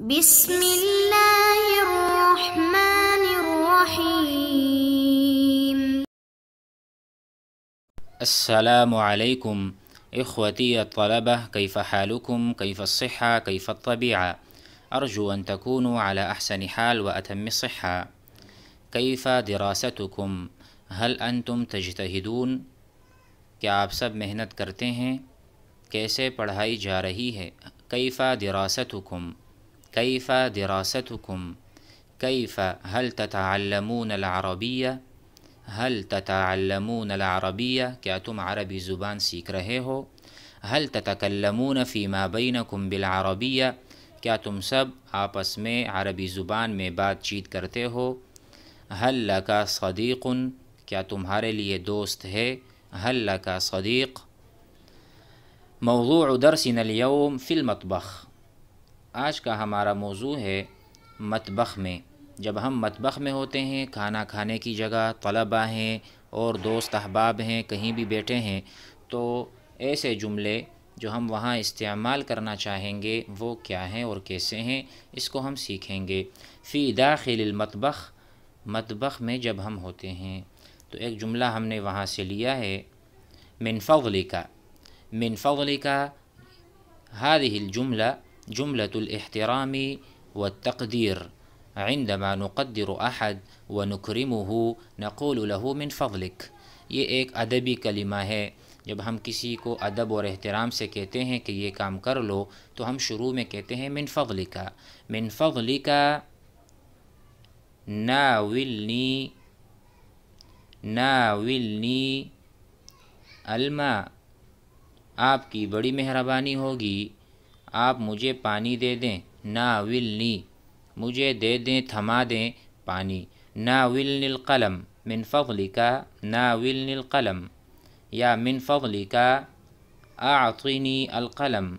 بسم الله الرحمن الرحيم السلام عليكم إخوتي الطلبة كيف حالكم كيف الصحة كيف الطبيعة أرجو أن تكونوا على أحسن حال وأتم الصحة كيف دراستكم هل أنتم تجتهدون क्या आप सब मेहनत करते हैं कैसे पढ़ाई जा रही كيف دراستكم كيف هل تتعلمون العربية هل تتعلمون العربية كاتم عربي زبان سيكرهيهو هل تتكلمون فيما بينكم بالعربية كاتم سب सब आपस عربي زبان مي بات बातचीत करते هل لك صديق؟ كاتم هارلي دوست هي هل لك صديق موضوع درسنا اليوم في المطبخ आज का हमारा मौजू है मतबख़ में जब हम मतबख़ में होते हैं खाना खाने की जगह तलबा हैं और दोस्त अहबाब हैं कहीं भी बैठे हैं तो ऐसे जुमले जो हम वहाँ इस्तेमाल करना चाहेंगे वो क्या हैं और कैसे हैं इसको हम सीखेंगे फ़ी दाखिल मतबख़ मतबख़ में जब हम होते हैं तो एक जुमला हमने वहाँ से लिया है मिनफ़ली का मिनफ़ली का जुमला جملة الاحترام والتقدير عندما نقدر أحد ونكرمه نقول له من فضلك ये एक अदबी कलिमा है जब हम किसी को अदब और एहतराम से कहते हैं कि ये काम कर लो तो हम शुरू में कहते हैं मिन फजलिका मिन फजलिका नाविलनी नाविलनी अलमा आपकी बड़ी मेहरबानी होगी आप मुझे पानी दे दें ना नी मुझे दे दें थमा दें पानी ना नील कलम मिन फ़लिका ना नील कलम या मिन फ़लिका आनी अलकलम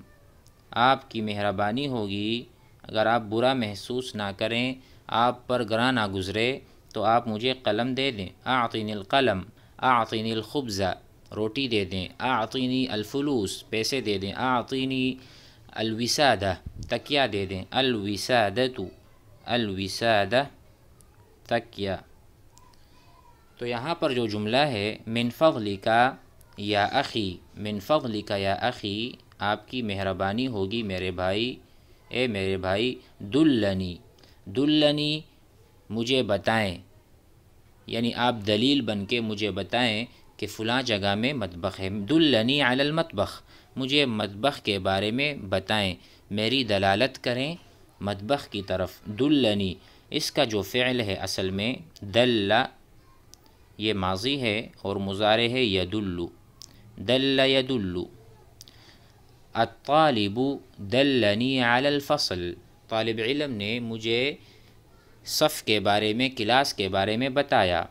आपकी मेहरबानी होगी अगर आप बुरा महसूस ना करें आप पर ग्रा ना गुज़रे तो आप मुझे कलम दे दें आतिनिल कलम आतिनिल खुब्ज़ा रोटी दे दें आनी अलफलूस पैसे दे दें आनी अलविसाद तकिया दे दें तो अलविसाद तकिया तो यहाँ पर जो जुमला है मिनफ़ली का या अखी मिनफ़ली का या अखी आपकी मेहरबानी होगी मेरे भाई ए मेरे भाई दुल्लनी दुल्लनी मुझे बताएं यानी आप दलील बन के मुझे बताएं कि फ़लाँ जगह में मतबख है दुल्लनी अलमतबख मुझे मतबख के बारे में बताएं मेरी दलालत करें मतबख की तरफ दुल्लनी इसका जो फ़ैल है असल में दल्ला ये माजी है और मुजारे है यदुल्लू दल्ला यदुल्लू अलिबु दल्लनी आलफ़सल तालब इलम ने मुझे सफ़ के बारे में क्लास के बारे में बताया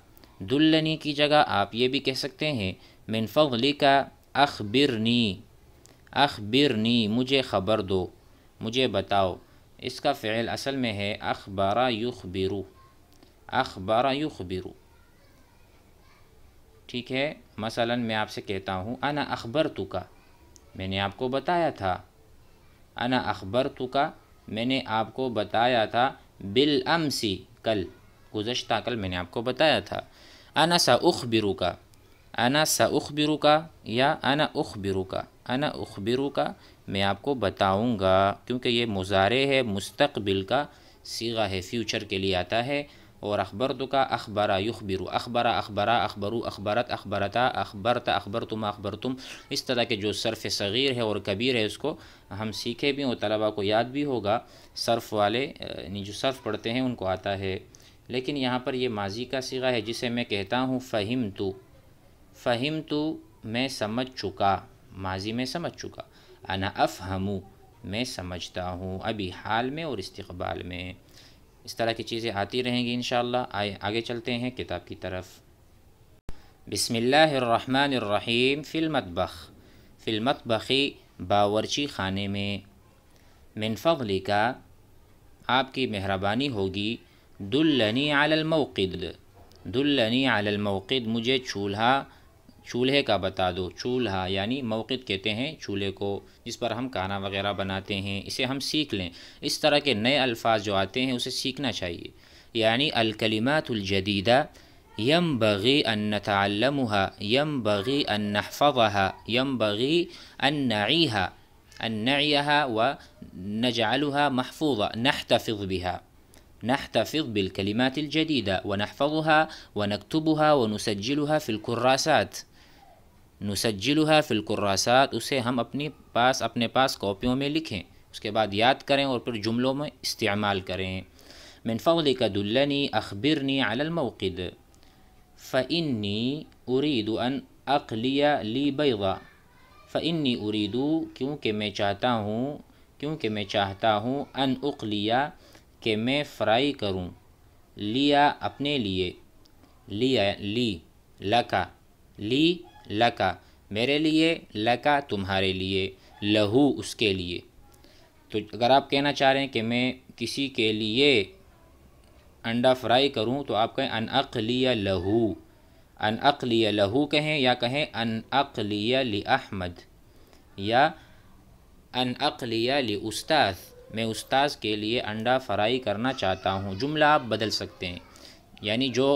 दुल्लनी की जगह आप ये भी कह सकते हैं मिनफ़ली का अखबिरनी अखबिरनी मुझे ख़बर दो मुझे बताओ इसका फैल असल में है अखबारा युखबिरु अखबारा युखबिरु ठीक है मसलन मैं आपसे कहता हूँ अना अखबर तुका मैंने आपको बताया था अना अखबर तुका मैंने आपको बताया था बिल अमसी कल गुज्त कल मैंने आपको बताया था अना सा उख बिरु का अना सा उख बिरु का या अना उख बिरु का अना उखबिरु का मैं आपको बताऊँगा क्योंकि ये मुजारे है मुस्तबिल का सीगा है फ्यूचर के लिए आता है और अखबर तो का अखबारा युखबिर अखबरा अखबरा अखबरू अखबरत अखबरता अखबरता अखबर तुम अखबर तुम इस तरह के जो सरफ़ सग़ीर है और कबीर है उसको हम सीखे भी और तलबा को याद भी होगा सरफ वाले यानी जो सर्फ़ पढ़ते हैं उनको आता है लेकिन यहाँ पर ये माजी का सीगा है जिसे मैं कहता हूँ फ़हिम तो फ़हिम तो मैं समझ चुका माजी में समझ चुका अना अफ़ हमू मैं समझता हूँ अभी हाल में और इस्तबाल में इस तरह की चीज़ें आती रहेंगी इन आए आगे चलते हैं किताब की तरफ बख फिल्मत बखी बावरची खाने में मनफ़ली का आपकी मेहरबानी होगी दुल्लनी आलमौद दुल्लनी आलमौद मुझे चूल्हा چولہے کا بتا دو چولہا یعنی موقع کہتے ہیں چولے کو جس پر ہم کانا وغیرہ بناتے ہیں اسے ہم سیکھ لیں اس طرح کے نئے الفاظ جو آتے ہیں اسے سیکھنا چاہیے یعنی الکلمات الجدیدہ ينبغي أن نتعلمها ينبغي أن نحفظها ينبغي أن نعيها أن نعيها نجعلها محفوظة نحتفظ بها نحتفظ بالكلمات الجديدة ونحفظها و نسجلها في الكراسات नुसज्जिलहा फ़िलकुर्रासात उसे हम अपने पास अपने पास कॉपियों में लिखें उसके बाद याद करें और फिर जुमलों में इस्तेमाल करें का दुल्लनी अखबिरनी अलमौक़द फ़इन्नी उरीद अन अखलिया ली बैगा फ़इन्नी उरीदू क्योंकि मैं चाहता हूँ क्योंकि मैं चाहता हूँ अन उखलिया कि मैं फ़्राई करूँ लिया अपने लिए लिया ली लका ली लका मेरे लिए लका तुम्हारे लिए लहू उसके लिए तो अगर आप कहना चाह रहे हैं कि मैं किसी के लिए अंडा फ्राई करूं तो आप कहें अन अनअलिया लहू अनअलिया लहू कहें या कहें अन अनअलिया ली अहमद या अनअलिया ली उस्ताद मैं उस्ताद के लिए अंडा फ्राई करना चाहता हूँ जुमला आप बदल सकते हैं यानी जो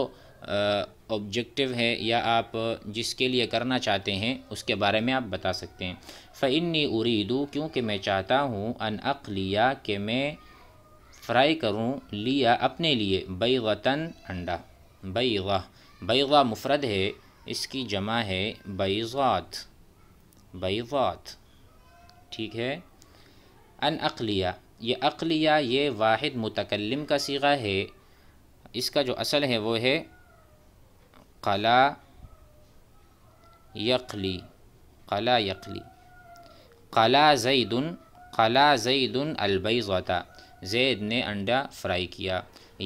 ऑब्जेक्टिव है या आप जिसके लिए करना चाहते हैं उसके बारे में आप बता सकते हैं फ़ैनी उरीदू क्योंकि मैं चाहता हूँ अन अकलिया कि मैं फ्राई करूँ लिया अपने लिए बैगतन अंडा बैगा बैगा मुफरद है इसकी जमा है बैज़ात बैज़ात ठीक है अन अकलिया ये अकलिया ये वाहिद मुतकलम का सीगा है इसका जो असल है वो है कला यकली कला यकली कला जईदन कला जईदन अलबैता जैद ने अंडा फ्राई किया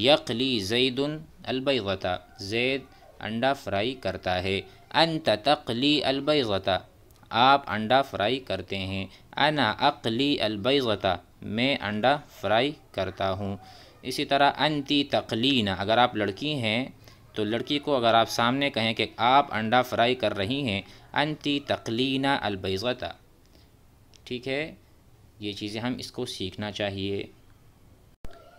यकली जईदन अलबैता जैद अंडा फ्राई करता है अन तकली अलबैता आप अंडा फ्राई करते हैं अना अकली अलबैता मैं अंडा फ्राई करता हूँ इसी तरह अनती तकलीन अगर आप लड़की हैं तो लड़की को अगर आप सामने कहें कि आप अंडा फ्राई कर रही हैं अंति तकलीना अलबैज़ता ठीक है ये चीज़ें हम इसको सीखना चाहिए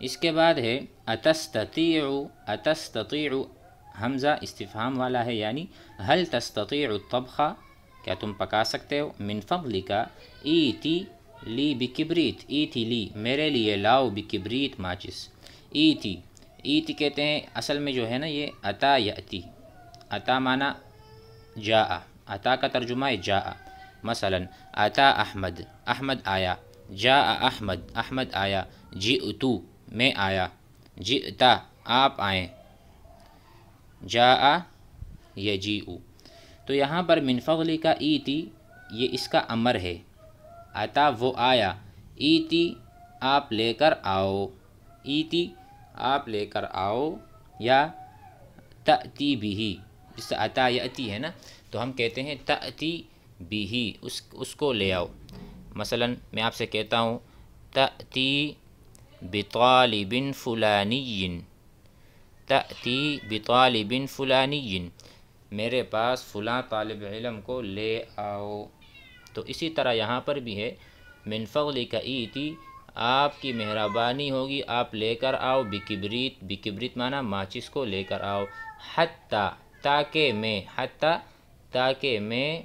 इसके बाद है अतस्तती अतस्तती हमज़ा इस्तफ़ाम वाला है यानी हल तस्तती तबख़ा क्या तुम पका सकते हो मिनफली लिखा ई ती ली बिकिब्रीत ई थी ली मेरे लिए लाओ बिकिबरीत माचिस ई थी ईत कहते हैं असल में जो है ना ये अता यति अता माना जा अता का तर्जुमा है जा मसलन अता अहमद अहमद आया जा अहमद अहमद आया जी उतू मैं आया जी अता आप आए जा ये जी उ तो यहाँ पर मिनफली का ईती ये इसका अमर है अता वो आया ईती आप लेकर आओ ईती आप लेकर आओ या तती बिही जिससे अता अति है ना तो हम कहते हैं तती बिही उस उसको ले आओ मसलन मैं आपसे कहता हूँ तती बिन फ़ुलानियन तती बिन फ़ुलानियन मेरे पास फ़लाँ तालब इलम को ले आओ तो इसी तरह यहाँ पर भी है मिनफ़ली का ईती आपकी मेहरबानी होगी आप लेकर आओ बिकबरीत बिकबरीत माना माचिस को लेकर आओ हत्ता ताके मैं हत्ता ताके मैं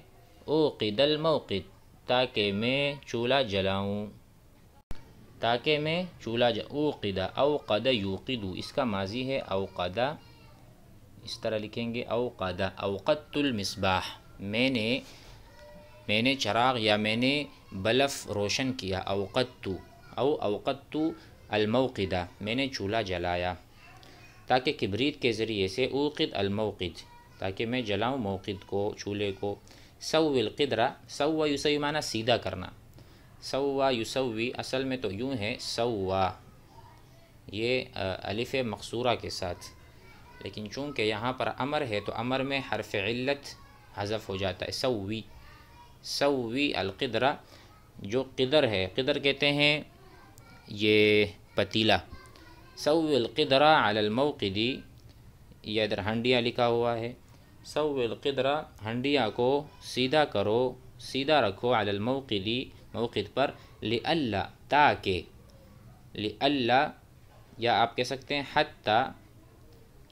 ओ किदल मौक़द ताके मैं चूल्हा जलाऊँ ताके मैं चूल्हा ज ओक़दा अवक़द यूक़दू इसका माजी है अवक़दा इस तरह लिखेंगे अवक़दा अवक़तुलमसबाह मैंने मैंने चराग या मैंने बलफ़ रोशन किया अवक़तु औ अवक़त अलमौक़दा मैंने चूल्हा जलाया ताकि किबरीत के ज़रिए से उक़द अलमौक़द ताकि मैं जलाऊँ मौक़द को चूल्हे को सविलकदरा सवा यूसवी माना सीधा करना सवा यूसवी असल में तो यूँ है सवा ये अलिफ़ मकसूरा के साथ लेकिन चूँकि यहाँ पर अमर है तो अमर में हरफ इल्लत हज़फ हो जाता है सवी सवी अलकदरा जो किदर है किदर कहते हैं ये पतीला सऊलकदरा अलमौकदी यह इधर हंडिया लिखा हुआ है सऊलकदरा हंडिया को सीधा करो सीधा रखो अलमौकदी मौक़ पर लल्ला ताके लल्ला या आप कह सकते हैं हत्ता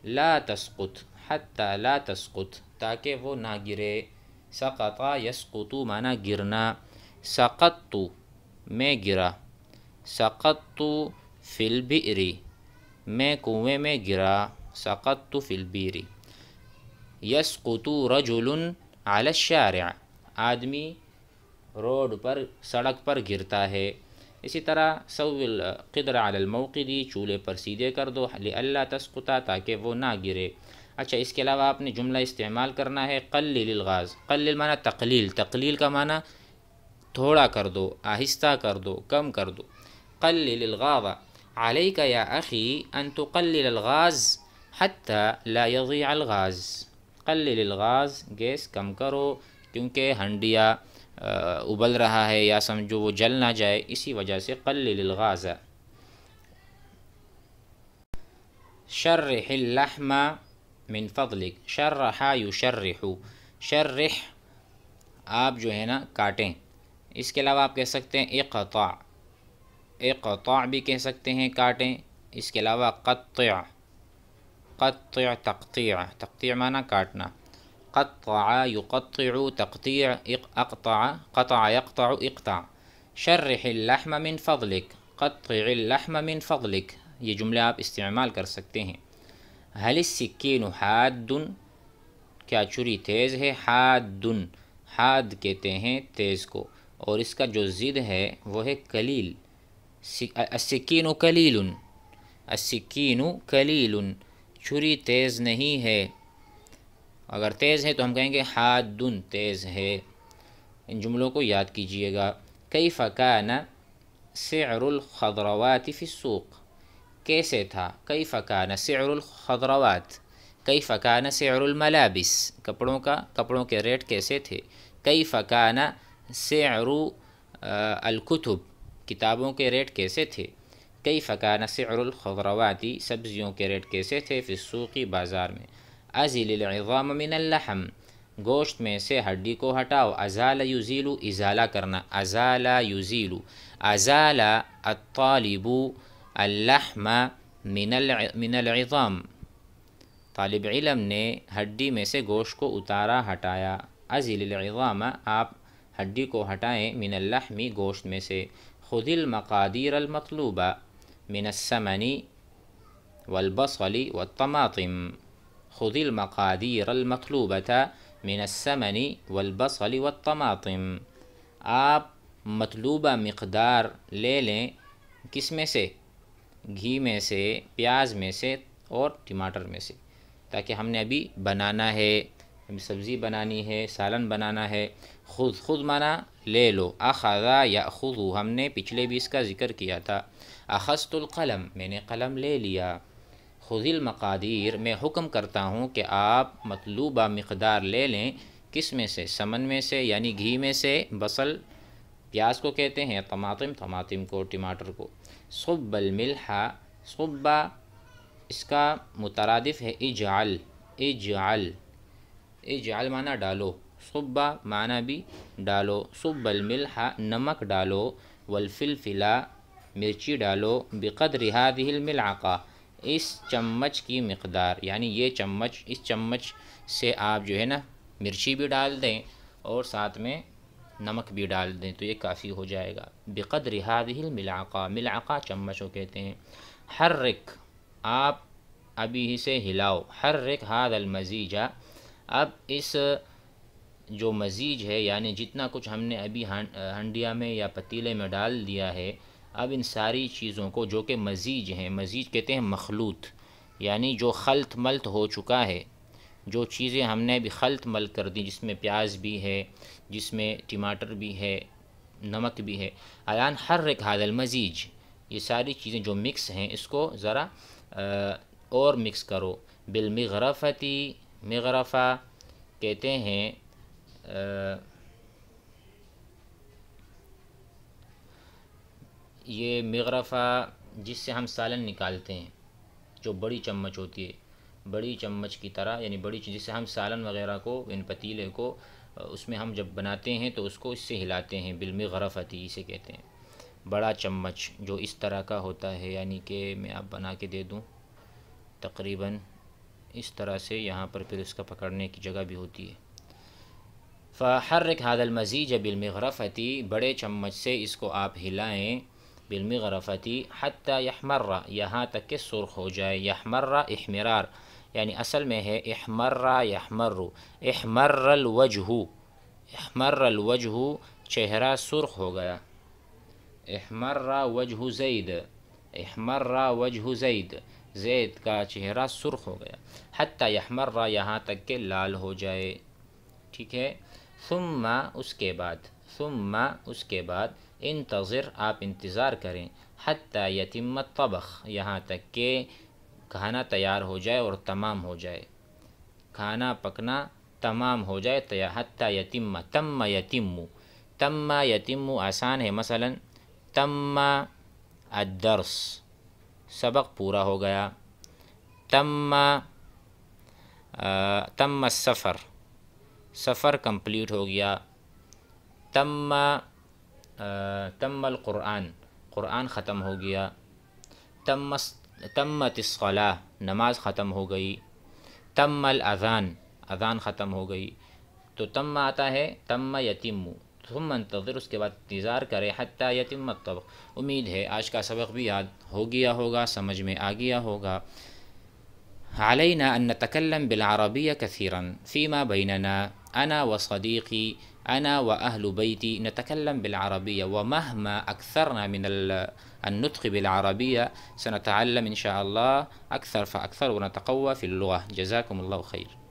ला तस्कुत हत्ता ला तस्कुत ताकि वो ना गिरे सक़ता यस्कुतु माना गिरना सकत्तु मैं गिरा तो फिल बिरी मैं कुएँ में गिरा तो फिल यस यसकुतु रजुलन आलशार आदमी रोड पर सड़क पर गिरता है इसी तरह सविल कदर दी चूल्हे पर सीधे कर दो अल्लाह तस्कुता ताकि वो ना गिरे अच्छा इसके अलावा आपने जुमला इस्तेमाल करना है कल्लगाज कल माना तकलील तकलील का माना थोड़ा कर दो आहिस्ता कर दो कम कर दो قلل الغاز عليك يا أخي أن تقلل الغاز حتى لا يضيع الغاز قلل الغاز गैस कम करो क्योंकि हंडिया उबल रहा है या समझो वो जल ना जाए इसी वजह से قلل الغاز شرح اللحم من فضلك شرح يشرح شرح आप जो है ना काटें इसके अलावा आप कह सकते हैं इकता इकता भी कह सकते हैं काटें इसके अलावा कत्या कत्या तख्तिया तख्तिया माना काटना कत्ता युकत्तु तख्तिया अकता कता यकता इकता शर्रहम लहमिन फ़लक कत्म मिन ये जुमले आप इस्तेमाल कर सकते हैं हलि सिक्किन हादुन क्या चुरी तेज़ है हादन हाद कहते हैं तेज़ को और इसका जो ज़िद है वो है कलील السكين कलील السكين कलील छुरी तेज़ नहीं है अगर तेज़ है तो हम कहेंगे हादुन तेज़ है इन जुमलों को याद कीजिएगा कई फ़काना सैरखदरवात फ़िसूक कैसे था कई फ़काना सैरखदरवात कई फ़काना सैरमलाबिस कपड़ों का कपड़ों के रेट कैसे थे कई फ़काना सैर किताबों के रेट कैसे थे कई फ़कान सरखरवाती सब्ज़ियों के रेट कैसे थे फिसूकी बाज़ार में अजीलवाम मिनल्लहम गोश्त में से हड्डी को हटाओ अजाला युजीलू इजाला करना अजाला युजीलु अजाला अतालिबू अल्लहमा मिनल तालब इलम ने हड्डी में से गोश्त को उतारा हटाया अजीलवाम आप हड्डी को हटाएं मिनल्लाहमी गोश्त में से खुदिल मकादिर अलमतलूबा मिनसमनी वलबसली व तमातम खुदिल मकादिर अलमतलूबता मिनसमनी वलबसली व तमातम आप मतलूबा मकदार ले लें किस में से घी में से प्याज में से और टमाटर में से ताकि हमने अभी बनाना है सब्ज़ी बनानी है सालन बनाना है खुद खुद माना ले लो अखदा या खुदू हमने पिछले भी इसका ज़िक्र किया था अखस्तुलकलम मैंने कलम ले लिया खुदिल मकादीर मैं हुक्म करता हूँ कि आप मतलूबा मकदार ले लें किस में से समन में से यानी घी में से बसल प्याज को कहते हैं तमातिम तमातिम को टमाटर को सुब्बल मिल्हा सुब्बा इसका मुतरदफ़ है इजाल इजाल इजाल माना डालो सुबा माना भी डालो सुब्बल मिल्हा नमक डालो वलफिलफिला मिर्ची डालो बेक़द रिहादिल मिलाका इस चम्मच की मकदार यानी ये चम्मच इस चम्मच से आप जो है ना मिर्ची भी डाल दें और साथ में नमक भी डाल दें तो ये काफ़ी हो जाएगा बेक़द रिहादिल मिलाका मिलाका चम्मच को कहते हैं हर रिक आप अभी इसे हिलाओ हर रिक हाद अलमजीजा अब इस जो मज़ीज है यानी जितना कुछ हमने अभी हंडिया में या पतीले में डाल दिया है अब इन सारी चीज़ों को जो कि मज़ीज हैं मज़ीज कहते हैं मखलूत यानी जो खलत मलत हो चुका है जो चीज़ें हमने अभी खलत मल कर दी जिसमें प्याज भी है जिसमें टमाटर भी है नमक भी है अलान हर एक हादल मज़ीज ये सारी चीज़ें जो मिक्स हैं इसको ज़रा और मिक्स करो बिल मगरफ़ती मगरफ़ा कहते हैं ये मगरफ़ा जिससे हम सालन निकालते हैं जो बड़ी चम्मच होती है बड़ी चम्मच की तरह यानी बड़ी जिससे हम सालन वगैरह को इन पतीले को उसमें हम जब बनाते हैं तो उसको इससे हिलाते हैं बिलम इसे कहते हैं बड़ा चम्मच जो इस तरह का होता है यानी कि मैं आप बना के दे दूं तकरीबन इस तरह से यहाँ पर फिर उसका पकड़ने की जगह भी होती है فحرك هذا المزيج بالمغرفة بڑے چمچ سے اس کو آپ ہلائیں بالمغرفة حتى يحمر یہاں تک کہ سرخ ہو جائے يحمر احمرار يعني اصل میں ہے احمر يحمر احمر الوجه احمر الوجه چہرہ سرخ ہو گیا احمر وجه زيد احمر وجه زيد زيد کا چہرہ سرخ ہو گیا حتى يحمر یہاں تک کہ لال ہو جائے ٹھیک ہے सुम्मा उसके बाद सुम्मा उसके बाद इंतज़र आप इंतज़ार करें हती यतिमत तबख यहाँ तक के खाना तैयार हो जाए और तमाम हो जाए खाना पकना तमाम हो जाए तया यतिम तम यतिम तम यतिम आसान है मसलन तम अदर्स सबक पूरा हो गया तम तम सफ़र सफ़र कंप्लीट हो गया तम तमल क़ुरान क़ुरान ख़त्म हो गया तम तम्मत तस्खला नमाज ख़त्म हो गई तमल अज़ान अज़ान ख़त्म हो गई तो तम आता है तम यतिम तुम मंतज़र उसके बाद इंतज़ार करें हती यतिम तब उम्मीद है आज का सबक भी याद हो गया होगा समझ में आ गया होगा علينا أن نتكلم بالعربية كثيرا فيما بيننا أنا وصديقي أنا وأهل بيتي نتكلم بالعربية ومهما أكثرنا من النطق بالعربية سنتعلم إن شاء الله أكثر فأكثر ونتقوى في اللغة جزاكم الله خير